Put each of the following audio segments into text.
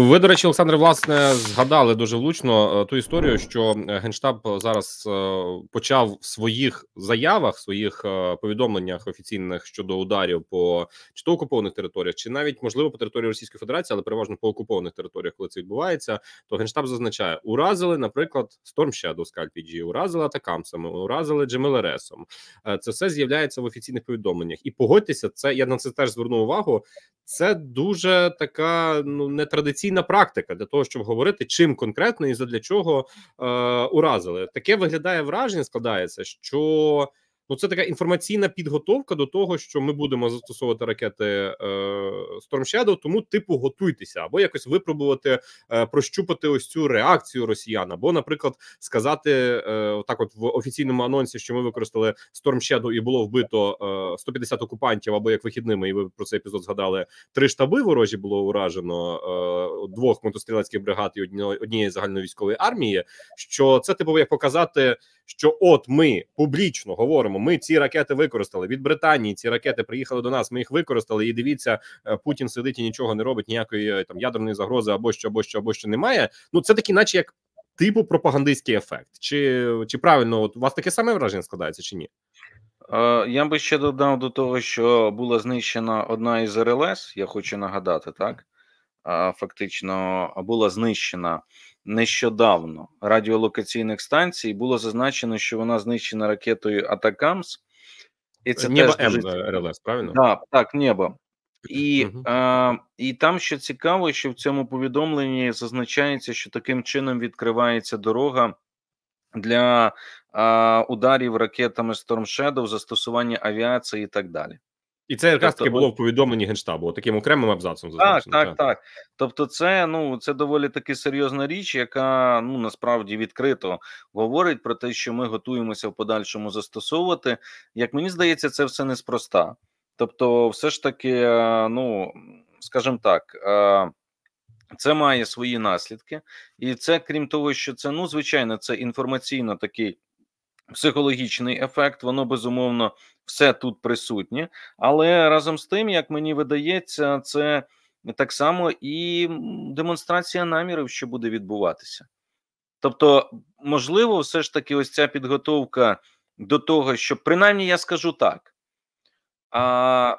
Ви, до речі, Олександр, власне, згадали дуже влучно е, ту історію, що е, генштаб зараз е, почав в своїх заявах, своїх повідомленнях офіційних щодо ударів по чи то окупованих територіях, чи навіть можливо по території Російської Федерації, але переважно по окупованих територіях, коли це відбувається, то генштаб зазначає: уразили, наприклад, Storm Shadow з уразили атакамсами, уразили Джемелересом. Це все з'являється в офіційних повідомленнях, і погодьтеся, це я на це теж звернув увагу. Це дуже така ну нетрадиційна практика для того, щоб говорити чим конкретно і задля чого е, уразили. Таке виглядає враження, складається, що Ну, це така інформаційна підготовка до того, що ми будемо застосовувати ракети е, Storm Shadow, тому типу готуйтеся або якось випробувати е, прощупати ось цю реакцію росіян, або, наприклад, сказати е, так, от в офіційному анонсі, що ми використали Storm Shadow і було вбито е, 150 окупантів, або як вихідними, і ви про цей епізод згадали три штаби ворожі було уражено е, двох мотострілецьких бригад і однієї загальновійськової армії. Що це типу як показати? що от ми публічно говоримо: ми ці ракети використали від Британії. Ці ракети приїхали до нас. Ми їх використали. І дивіться, е, Путін сидить і нічого не робить, ніякої е, там ядерної загрози або що, або що, або що немає. Ну це такі, наче як типу пропагандистський ефект, чи чи правильно от у вас таке саме враження складається, чи ні? Е, я би ще додав до того, що була знищена одна із РЛС. Я хочу нагадати, так фактично була знищена нещодавно радіолокаційних станцій. Було зазначено, що вона знищена ракетою Атакамс, і це Небо теж дуже... РЛС, правильно? Да, так, небо. І угу. а, і там що цікаво, що в цьому повідомленні зазначається, що таким чином відкривається дорога для а, ударів ракетами Storm Shadow, застосування авіації і так далі. І це якраз тобто, було в повідомленні генштабу таким окремим абзацом. Зазначено. Так, так, так. Тобто, це ну це доволі таки серйозна річ, яка ну насправді відкрито говорить про те, що ми готуємося в подальшому застосовувати. Як мені здається, це все неспроста. Тобто, все ж таки, е, ну скажімо так. Е, це має свої наслідки, і це крім того, що це ну звичайно, це інформаційно такий психологічний ефект, воно безумовно все тут присутнє, але разом з тим, як мені видається, це так само і демонстрація намірів, що буде відбуватися. Тобто, можливо, все ж таки, ось ця підготовка до того, що принаймні я скажу так. а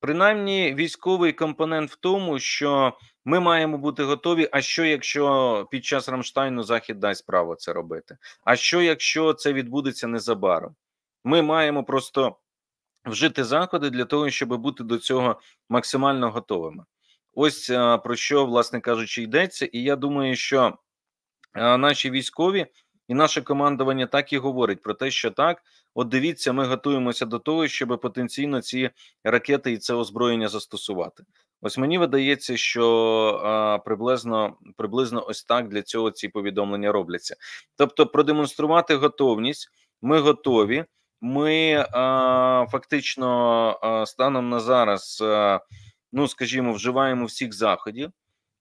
Принаймні, військовий компонент в тому, що ми маємо бути готові. А що якщо під час Рамштайну Захід дасть право це робити? А що якщо це відбудеться незабаром? Ми маємо просто вжити заходи для того, щоб бути до цього максимально готовими. Ось е, про що, власне кажучи, йдеться, і я думаю, що е, наші військові. І наше командування так і говорить про те, що так, от дивіться, ми готуємося до того, щоб потенційно ці ракети і це озброєння застосувати. Ось мені видається, що а, приблизно приблизно ось так для цього ці повідомлення робляться. Тобто, продемонструвати готовність, ми готові. Ми а, фактично а, станом на зараз, а, ну скажімо, вживаємо всіх заходів.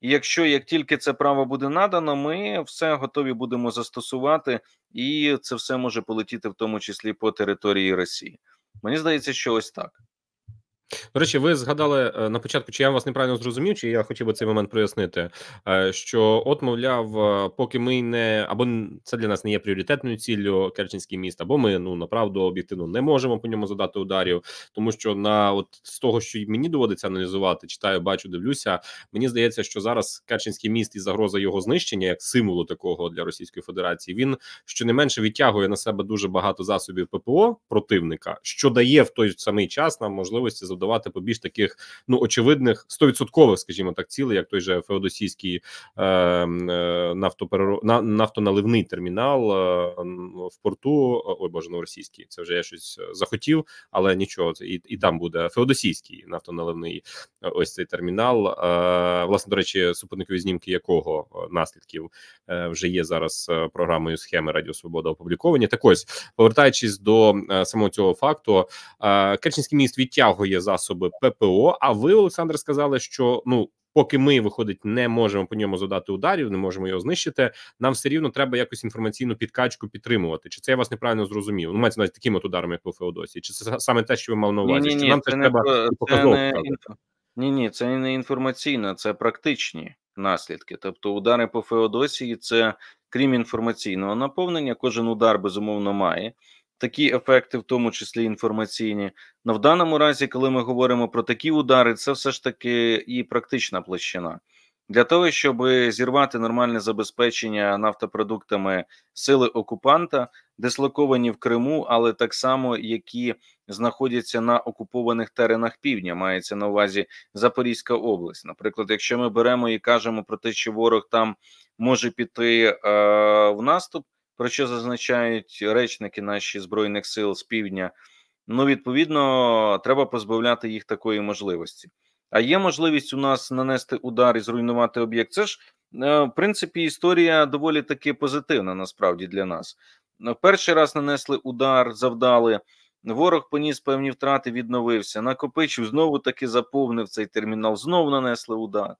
І якщо як тільки це право буде надано, ми все готові будемо застосувати, і це все може полетіти в тому числі по території Росії. Мені здається, що ось так. До речі, ви згадали е, на початку, чи я вас неправильно зрозумів, чи я хотів би цей момент прояснити, е, що от, мовляв, е, поки ми не або це для нас не є пріоритетною ціллю Керченський міст, або ми ну направду об'єктивно не можемо по ньому задати ударів, тому що на от з того, що мені доводиться аналізувати, читаю, бачу, дивлюся. Мені здається, що зараз Керченський міст і загроза його знищення, як символу такого для Російської Федерації, він щонайменше відтягує на себе дуже багато засобів ППО противника, що дає в той самий час нам можливості задавати побільш таких ну очевидних стовідсоткових, скажімо так, цілей, як той же Феодосійський е, е нафтоперер... на, нафтоналивний термінал е, в порту. Ой, боже, новоросійський, це вже я щось е, захотів, але нічого. І і там буде Феодосійський нафтоналивний е, ось цей термінал. Е, власне до речі, супутникові знімки якого наслідків е, вже є зараз програмою схеми Радіо Свобода опубліковані. Так ось повертаючись до е, самого цього факту, е, Керченський міст відтягує за засоби ППО. А ви, Олександр, сказали, що ну. Поки ми виходить, не можемо по ньому задати ударів, не можемо його знищити. Нам все рівно треба якось інформаційну підкачку підтримувати. Чи це я вас неправильно зрозумів? Ну мається навіть такими от ударами, як по Феодосії, чи це саме те, що ви мав на увазі? Ні, ні, що нам це не, треба це показувати? Не, ні, ні, це не інформаційно, це практичні наслідки. Тобто, удари по Феодосії, це крім інформаційного наповнення, кожен удар безумовно має такі ефекти, в тому числі інформаційні. Но в даному разі, коли ми говоримо про такі удари, це все ж таки і практична площина. Для того щоб зірвати нормальне забезпечення нафтопродуктами сили окупанта, дислоковані в Криму, але так само які знаходяться на окупованих теренах півдня, мається на увазі Запорізька область. Наприклад, якщо ми беремо і кажемо про те, що ворог там може піти е, в наступ, про що зазначають речники наші збройних сил з півдня. Ну, відповідно, треба позбавляти їх такої можливості. А є можливість у нас нанести удар і зруйнувати об'єкт. Це ж е, в принципі історія доволі таки позитивна, насправді для нас. Е, перший раз нанесли удар, завдали. Ворог поніс певні втрати, відновився, накопичив, знову таки заповнив цей термінал, знову нанесли удар.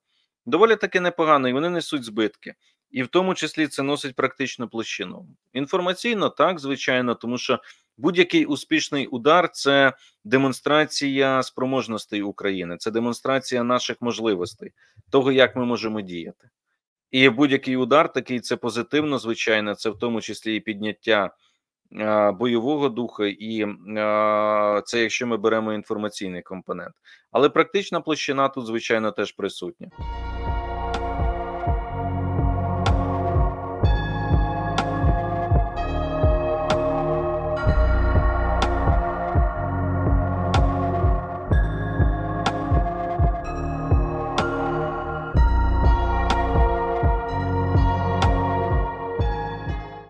Доволі таки непогано, і вони несуть збитки і в тому числі це носить практичну площину. Інформаційно так, звичайно, тому що будь-який успішний удар це демонстрація спроможностей України, це демонстрація наших можливостей, того, як ми можемо діяти. І будь-який удар такий це позитивно, звичайно, це в тому числі і підняття бойового духу, і це якщо ми беремо інформаційний компонент. Але практична площина тут, звичайно, теж присутня.